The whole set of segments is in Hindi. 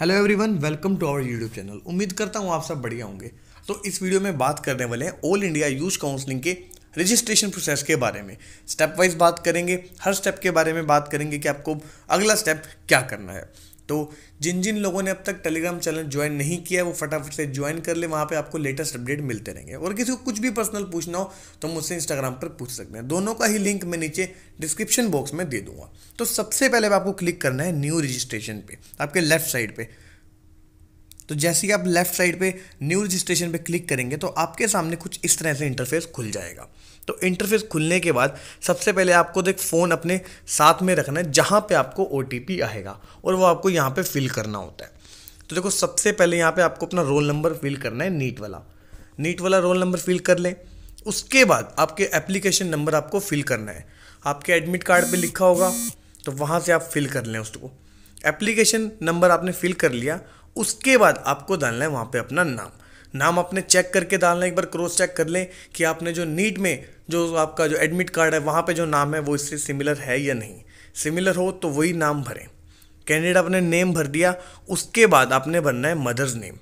hello everyone welcome to our YouTube channel उम्मीद करता हूँ आप सब बढ़िया होंगे तो इस वीडियो में बात करने वाले हैं ऑल इंडिया यूथ काउंसलिंग के रजिस्ट्रेशन प्रोसेस के बारे में स्टेप वाइज बात करेंगे हर स्टेप के बारे में बात करेंगे कि आपको अगला स्टेप क्या करना है तो जिन जिन लोगों ने अब तक टेलीग्राम चैनल ज्वाइन नहीं किया वो फटाफट से ज्वाइन कर ले वहाँ पे आपको लेटेस्ट अपडेट मिलते रहेंगे और किसी को कुछ भी पर्सनल पूछना हो तो मुझसे इंस्टाग्राम पर पूछ सकते हैं दोनों का ही लिंक मैं नीचे डिस्क्रिप्शन बॉक्स में दे दूंगा तो सबसे पहले आपको क्लिक करना है न्यू रजिस्ट्रेशन पे आपके लेफ्ट साइड पर तो जैसे ही आप लेफ्ट साइड पे न्यू रजिस्ट्रेशन पे क्लिक करेंगे तो आपके सामने कुछ इस तरह से इंटरफेस खुल जाएगा तो इंटरफेस खुलने के बाद सबसे पहले आपको तो एक फ़ोन अपने साथ में रखना है जहाँ पे आपको ओ आएगा और वो आपको यहाँ पे फिल करना होता है तो देखो सबसे पहले यहाँ पे आपको अपना रोल नंबर फिल करना है नीट वाला नीट वाला रोल नंबर फिल कर लें उसके बाद आपके एप्लीकेशन नंबर आपको फिल करना है आपके एडमिट कार्ड पर लिखा होगा तो वहाँ से आप फिल कर लें उसको एप्लीकेशन नंबर आपने फिल कर लिया उसके बाद आपको डालना है वहाँ पे अपना नाम नाम आपने चेक करके डालना है एक बार क्रॉस चेक कर लें कि आपने जो नीट में जो आपका जो एडमिट कार्ड है वहाँ पे जो नाम है वो इससे सिमिलर है या नहीं सिमिलर हो तो वही नाम भरें कैंडिडेट आपने नेम भर दिया उसके बाद आपने भरना है मदर्स नेम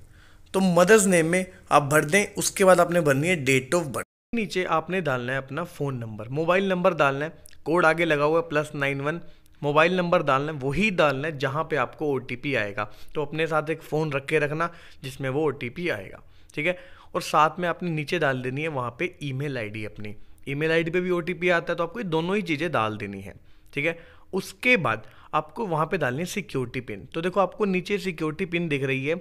तो मदर्स नेम में आप भर दें उसके बाद आपने भरनी है डेट ऑफ बर्थ नीचे आपने डालना है अपना फ़ोन नंबर मोबाइल नंबर डालना है कोड आगे लगा हुआ है plus nine one mobile number डालना है वही डालना है जहाँ पे आपको ओ आएगा तो अपने साथ एक फ़ोन रख के रखना जिसमें वो ओ आएगा ठीक है और साथ में आपने नीचे डाल देनी है वहाँ पे ईमेल आईडी अपनी ईमेल आईडी पे भी ओ आता है तो आपको ये दोनों ही चीज़ें डाल देनी है ठीक है उसके बाद आपको वहाँ पे डालनी है सिक्योरिटी पिन तो देखो आपको नीचे सिक्योरिटी पिन दिख रही है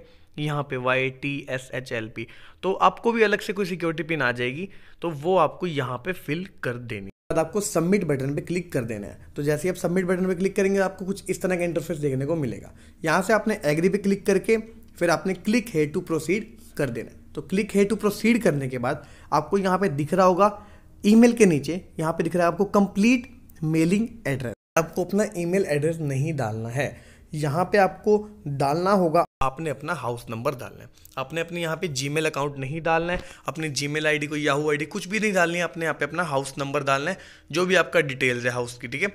यहाँ पे Y T S H L P तो आपको भी अलग से कोई सिक्योरिटी पिन आ जाएगी तो वो आपको यहाँ पे फिल कर देनी बाद आपको सबमिट बटन पे क्लिक कर देना है तो जैसे ही आप सबमिट बटन पे क्लिक करेंगे आपको कुछ इस तरह का इंटरफेस देखने को मिलेगा यहाँ से आपने एग्री पे क्लिक करके फिर आपने क्लिक है टू प्रोसीड कर देना है तो क्लिक है टू प्रोसीड करने के बाद आपको यहाँ पे दिख रहा होगा ईमेल के नीचे यहाँ पे दिख रहा है आपको कंप्लीट मेलिंग एड्रेस आपको अपना ईमेल एड्रेस नहीं डालना है यहाँ पे आपको डालना होगा आपने अपना हाउस नंबर डालना है आपने अपने यहाँ पे जीमेल अकाउंट नहीं डालना है अपने जीमेल आईडी को याहू आईडी कुछ भी नहीं डालनी है अपने यहाँ पे अपना हाउस नंबर डालना है जो भी आपका डिटेल्स है हाउस की ठीक है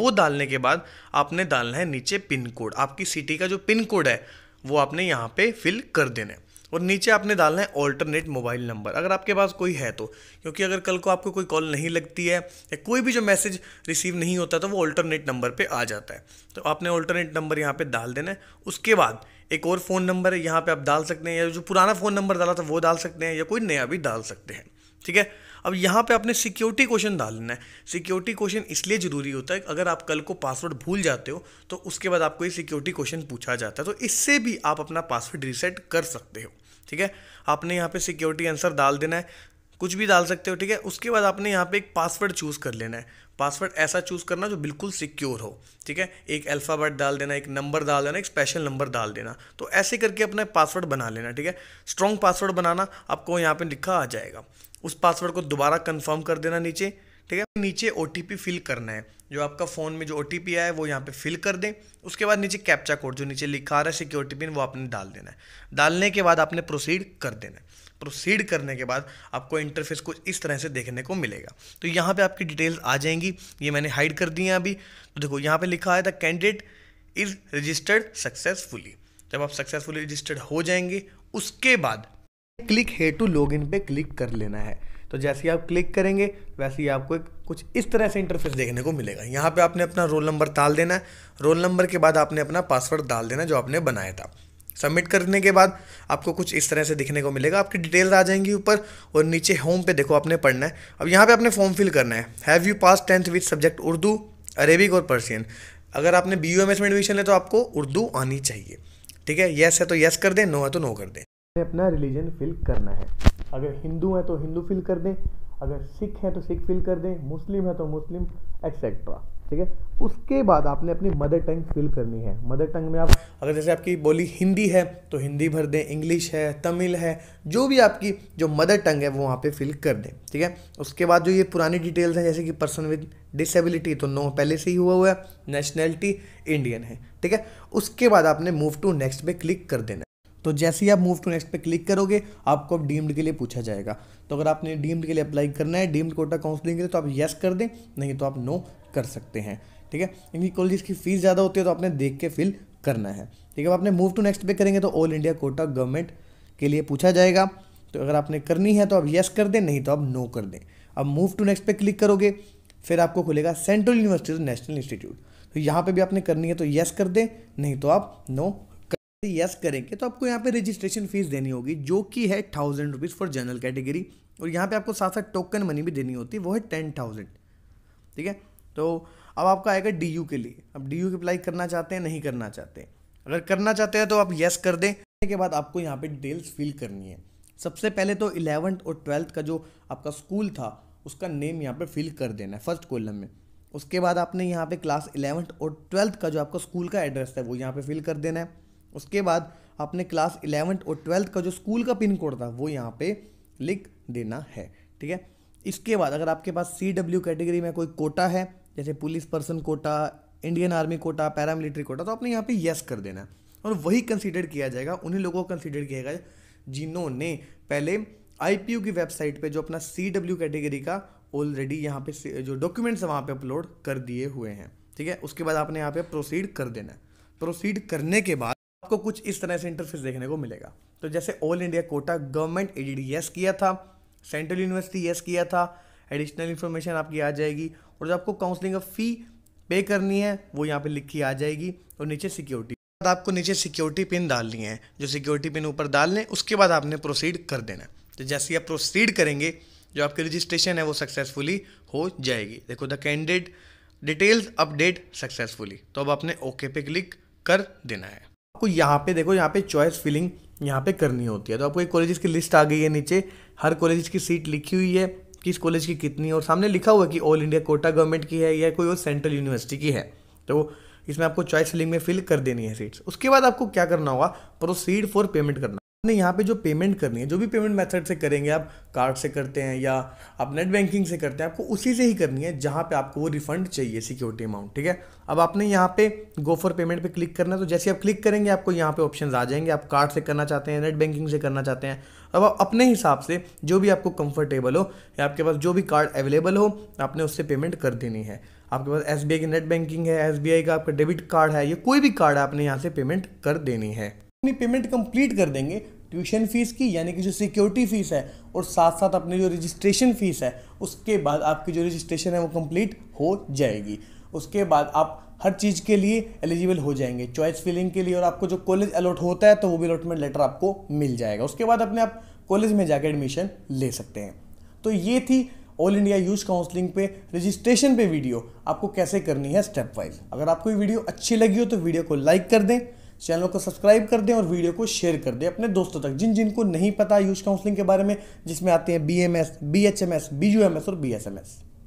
वो डालने के बाद आपने डालना है नीचे पिन कोड आपकी सिटी का जो पिन कोड है वो आपने यहाँ पे फिल कर देना है और नीचे आपने डालना है ऑल्टरनेट मोबाइल नंबर अगर आपके पास कोई है तो क्योंकि अगर कल को आपको कोई कॉल नहीं लगती है या कोई भी जो मैसेज रिसीव नहीं होता तो वो ऑल्टरनेट नंबर पर आ जाता है तो आपने ऑल्टरनेट नंबर यहाँ पर डाल देना है उसके बाद एक और फ़ोन नंबर है यहाँ पर आप डाल सकते हैं या जो पुराना फ़ोन नंबर डाला था वो डाल सकते हैं या कोई नया भी डाल सकते हैं ठीक है अब यहाँ पे आपने सिक्योरिटी क्वेश्चन डाल लेना है सिक्योरिटी क्वेश्चन इसलिए ज़रूरी होता है अगर आप कल को पासवर्ड भूल जाते हो तो उसके बाद आपको ये सिक्योरिटी क्वेश्चन पूछा जाता है तो इससे भी आप अपना पासवर्ड रीसेट कर सकते हो ठीक है आपने यहाँ पे सिक्योरिटी आंसर डाल देना है कुछ भी डाल सकते हो ठीक है उसके बाद आपने यहाँ पे एक पासवर्ड चूज़ कर लेना है पासवर्ड ऐसा चूज़ करना जो बिल्कुल सिक्योर हो ठीक है एक अल्फ़ाबेट डाल देना एक नंबर डाल देना एक स्पेशल नंबर डाल देना तो ऐसे करके अपना पासवर्ड बना लेना ठीक है स्ट्रॉन्ग पासवर्ड बनाना आपको यहाँ पर लिखा आ जाएगा उस पासवर्ड को दोबारा कन्फर्म कर देना नीचे ठीक है नीचे ओ फिल करना है जो आपका फ़ोन में जो ओ आया है वो यहाँ पे फिल कर दें उसके बाद नीचे कैप्चा कोड जो नीचे लिखा रहा है सिक्योरिटी पिन वो आपने डाल देना है डालने के बाद आपने प्रोसीड कर देना है प्रोसीड करने के बाद आपको इंटरफेस कुछ इस तरह से देखने को मिलेगा तो यहाँ पे आपकी डिटेल्स आ जाएंगी ये मैंने हाइड कर दी हैं अभी तो देखो यहाँ पे लिखा है the candidate is registered successfully जब आप सक्सेसफुली रजिस्टर्ड हो जाएंगे उसके बाद क्लिक है टू लॉग इन पर क्लिक कर लेना है तो जैसे ही आप क्लिक करेंगे वैसे ही आपको एक कुछ इस तरह से इंटरफेस देखने को मिलेगा यहाँ पे आपने अपना रोल नंबर डाल देना है रोल नंबर के बाद आपने अपना पासवर्ड डाल देना जो आपने बनाया था सबमिट करने के बाद आपको कुछ इस तरह से दिखने को मिलेगा आपकी डिटेल्स आ जाएंगी ऊपर और नीचे होम पे देखो आपने पढ़ना है अब यहाँ पे आपने फॉर्म फिल करना है have you pass tenth with subject Urdu Arabic और पर्सियन अगर आपने बी यू एम एस में एडमिशन है तो आपको उर्दू आनी चाहिए ठीक है येस है तो येस कर दें नो है तो नो कर दें हमें अपना रिलीजन फिल करना है अगर हिंदू हैं तो हिंदू फिल कर दें अगर सिख हैं तो सिख फिल कर दें मुस्लिम है तो मुस्लिम एक्सेट्रा ठीक है उसके बाद आपने अपनी मदर टंग फिल करनी है मदर टंग में आप अगर जैसे आपकी बोली हिंदी है तो हिंदी भर दें इंग्लिश है तमिल है जो भी आपकी जो मदर टंग है वो वहाँ पे फिल कर दें ठीक है उसके बाद जो ये पुरानी डिटेल्स हैं जैसे कि पर्सन विद डिसेबिलिटी तो नो पहले से ही हुआ हुआ है नेशनैलिटी इंडियन है ठीक है उसके बाद आपने मूव टू नेक्स्ट पे क्लिक कर देना तो जैसे ही आप मूव टू नेक्स्ट पे क्लिक करोगे आपको अब डीम्ड के लिए पूछा जाएगा तो अगर आपने डीम्ड के लिए अप्लाई करना है डीम्ड कोटा काउंसलिंग के लिए तो आप येस कर दें नहीं तो आप नो कर सकते हैं ठीक है इनकी कॉलेज की फ़ीस ज़्यादा होती है तो आपने देख के फिल करना है ठीक है आपने मूव टू नेक्स्ट पे करेंगे तो ऑल इंडिया कोटा गवर्नमेंट के लिए पूछा जाएगा तो अगर आपने करनी है तो आप येस कर दें नहीं तो आप नो कर दें अब मूव टू नेक्स्ट पे क्लिक करोगे फिर आपको खुलेगा सेंट्रल यूनिवर्सिटी नेशनल इंस्टीट्यूट तो यहाँ पे भी आपने करनी है तो येस कर दें नहीं तो आप नो यस करेंगे तो आपको यहाँ पे रजिस्ट्रेशन फीस देनी होगी जो कि है thousand rupees for general category और यहाँ पे आपको साथ साथ टोकन मनी भी देनी होती है वो है टेन थाउजेंड ठीक है तो अब आपका आएगा डी यू के लिए अब डी यू की अप्लाई करना चाहते हैं नहीं करना चाहते अगर करना चाहते हैं तो आप येस कर दें के बाद आपको यहाँ पर डिटेल्स फिल करनी है सबसे पहले तो इलेवंथ और ट्वेल्थ का जो आपका स्कूल था उसका नेम यहाँ पर फिल कर देना है फर्स्ट कॉलम में उसके बाद आपने यहाँ पे क्लास इलेवंथ और ट्वेल्थ का जो आपका स्कूल का एड्रेस है वो यहाँ पे फिल कर देना है उसके बाद आपने क्लास इलेवंथ और ट्वेल्थ का जो स्कूल का पिन कोड था वो यहाँ पे लिख देना है ठीक है इसके बाद अगर आपके पास सी डब्ल्यू कैटेगरी में कोई कोटा है जैसे police person quota Indian army quota paramilitary quota तो आपने यहाँ पे यस कर देना और वही कंसिडर किया जाएगा उन्हीं लोगों को कंसिडर किया जाएगा जिन्होंने पहले आई की वेबसाइट पर जो अपना सी कैटेगरी का ऑलरेडी यहाँ पे जो डॉक्यूमेंट्स वहाँ पे अपलोड कर दिए हुए हैं ठीक है उसके बाद आपने यहाँ पे प्रोसीड कर देना प्रोसीड करने के बाद आपको कुछ इस तरह से इंटरफेस देखने को मिलेगा तो जैसे all India quota government aided yes किया था सेंट्रल यूनिवर्सिटी यस किया था एडिशनल इन्फॉर्मेशन आपकी आ जाएगी और जो आपको काउंसलिंग ऑफ फी पे करनी है वो यहाँ पे लिखी आ जाएगी और नीचे सिक्योरिटी बाद आपको नीचे सिक्योरिटी पिन डालनी है जो सिक्योरिटी पिन ऊपर डाल लें उसके बाद आपने प्रोसीड कर देना है तो जैसे ही आप प्रोसीड करेंगे जो आपकी रजिस्ट्रेशन है वो सक्सेसफुली हो जाएगी देखो the candidate details update successfully तो अब आपने ओके पे क्लिक कर देना है आपको यहाँ पे देखो यहाँ पे चॉइस फिलिंग यहाँ पे करनी होती है तो आपको एक कॉलेज की लिस्ट आ गई है नीचे हर कॉलेज की सीट लिखी हुई है किस कॉलेज की कितनी और सामने लिखा हुआ है कि ऑल इंडिया कोटा गवर्नमेंट की है या कोई और सेंट्रल यूनिवर्सिटी की है तो इसमें आपको चॉइस फिलिंग में फिल कर देनी है सीट्स उसके बाद आपको क्या करना होगा प्रोसीड फॉर पेमेंट करना आपने यहाँ पे जो पेमेंट करनी है जो भी पेमेंट मेथड से करेंगे आप कार्ड से करते हैं या आप नेट बैंकिंग से करते हैं आपको उसी से ही करनी है जहाँ पे आपको वो रिफंड चाहिए सिक्योरिटी अमाउंट ठीक है अब आपने यहाँ पे गो फॉर पेमेंट पे क्लिक करना है तो जैसे आप क्लिक करेंगे आपको यहाँ पे ऑप्शन आ जाएंगे आप कार्ड से करना चाहते हैं नेट बैंकिंग से करना चाहते हैं अब आप अपने हिसाब से जो भी आपको कंफर्टेबल हो या आपके पास जो भी कार्ड अवेलेबल हो आपने उससे पेमेंट कर देनी है आपके पास एस की नेट बैंकिंग है एस का आपका डेबिट कार्ड है या कोई भी कार्ड आपने यहाँ से पेमेंट कर देनी है अपनी पेमेंट कंप्लीट कर देंगे ट्यूशन फीस की यानी कि जो सिक्योरिटी फीस है और साथ साथ अपनी जो रजिस्ट्रेशन फीस है उसके बाद आपकी जो रजिस्ट्रेशन है वो कंप्लीट हो जाएगी उसके बाद आप हर चीज़ के लिए एलिजिबल हो जाएंगे चॉइस फिलिंग के लिए और आपको जो कॉलेज अलॉट होता है तो वो भी अलॉटमेंट लेटर आपको मिल जाएगा उसके बाद अपने आप कॉलेज में जाकर एडमिशन ले सकते हैं तो ये थी ऑल इंडिया यूथ काउंसलिंग पे रजिस्ट्रेशन पे वीडियो आपको कैसे करनी है स्टेप वाइज अगर आपको ये वीडियो अच्छी लगी हो तो वीडियो को लाइक कर दें चैनल को सब्सक्राइब कर दें और वीडियो को शेयर कर दें अपने दोस्तों तक जिन जिनको नहीं पता यूज काउंसलिंग के बारे में जिसमें आते हैं B M S B H M S B U M S और बी एस एम एस